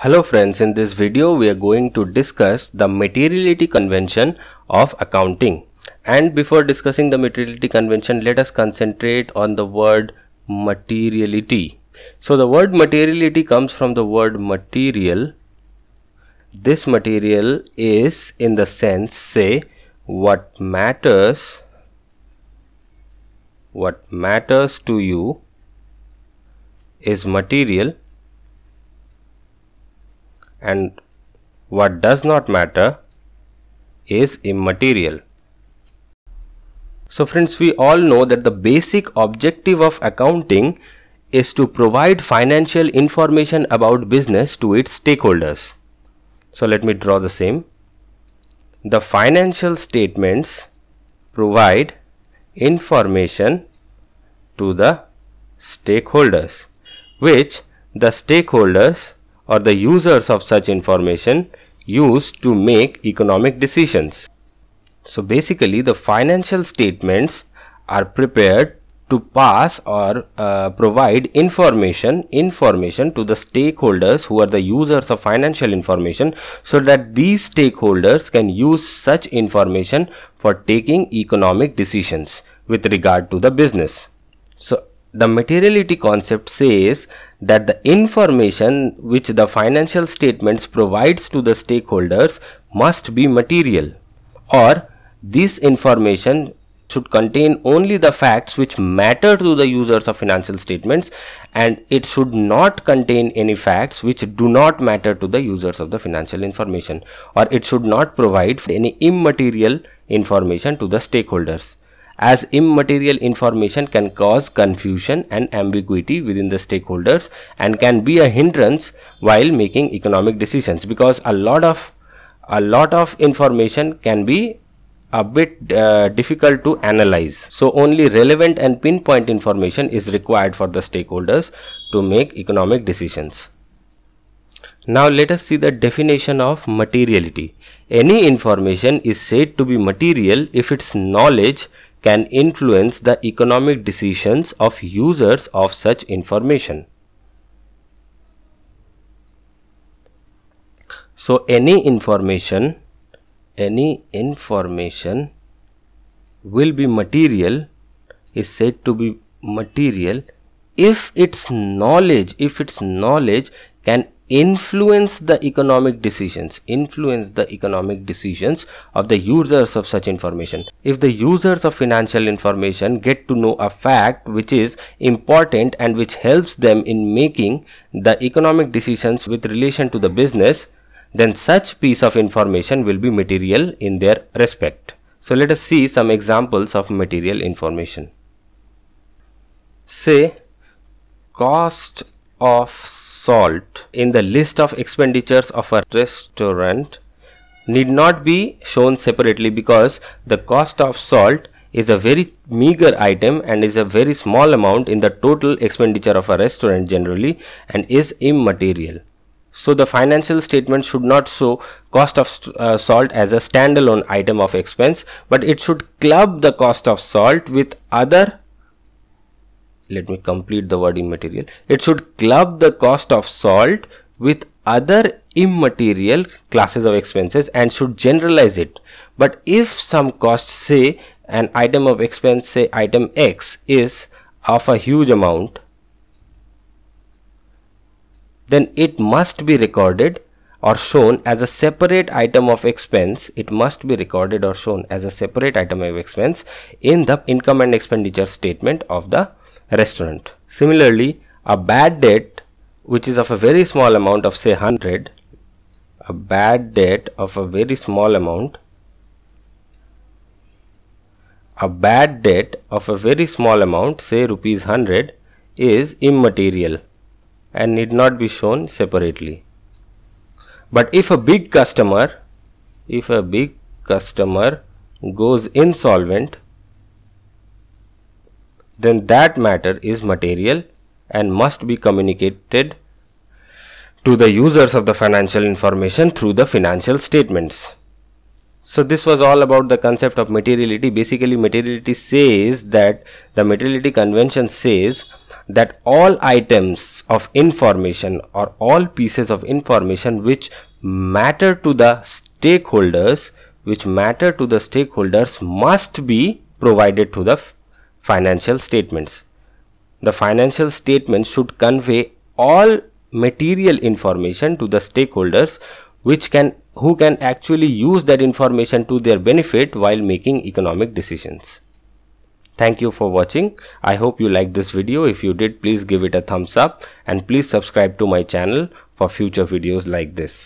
Hello friends, in this video we are going to discuss the materiality convention of accounting. And before discussing the materiality convention, let us concentrate on the word materiality. So the word materiality comes from the word material. This material is in the sense say what matters what matters to you is material and what does not matter is immaterial. So friends, we all know that the basic objective of accounting is to provide financial information about business to its stakeholders. So let me draw the same. The financial statements provide information to the stakeholders which the stakeholders or the users of such information use to make economic decisions. So basically the financial statements are prepared to pass or uh, provide information information to the stakeholders who are the users of financial information so that these stakeholders can use such information for taking economic decisions with regard to the business so the materiality concept says that the information which the financial statements provides to the stakeholders must be material or this information should contain only the facts which matter to the users of financial statements and it should not contain any facts which do not matter to the users of the financial information or it should not provide any immaterial information to the stakeholders as immaterial information can cause confusion and ambiguity within the stakeholders and can be a hindrance while making economic decisions because a lot of a lot of information can be a bit uh, difficult to analyze. So only relevant and pinpoint information is required for the stakeholders to make economic decisions. Now let us see the definition of materiality. Any information is said to be material if its knowledge can influence the economic decisions of users of such information. So any information, any information will be material is said to be material if its knowledge, if its knowledge can influence the economic decisions influence the economic decisions of the users of such information if the users of financial information get to know a fact which is important and which helps them in making the economic decisions with relation to the business then such piece of information will be material in their respect so let us see some examples of material information say cost of salt in the list of expenditures of a restaurant need not be shown separately because the cost of salt is a very meager item and is a very small amount in the total expenditure of a restaurant generally and is immaterial. So the financial statement should not show cost of uh, salt as a standalone item of expense but it should club the cost of salt with other let me complete the word immaterial it should club the cost of salt with other immaterial classes of expenses and should generalize it but if some cost say an item of expense say item x is of a huge amount then it must be recorded or shown as a separate item of expense it must be recorded or shown as a separate item of expense in the income and expenditure statement of the restaurant. Similarly, a bad debt which is of a very small amount of say 100, a bad debt of a very small amount, a bad debt of a very small amount say rupees 100 is immaterial and need not be shown separately. But if a big customer, if a big customer goes insolvent, then that matter is material and must be communicated to the users of the financial information through the financial statements. So this was all about the concept of materiality. Basically materiality says that the materiality convention says that all items of information or all pieces of information which matter to the stakeholders which matter to the stakeholders must be provided to the financial statements. The financial statements should convey all material information to the stakeholders which can who can actually use that information to their benefit while making economic decisions. Thank you for watching. I hope you liked this video. If you did, please give it a thumbs up and please subscribe to my channel for future videos like this.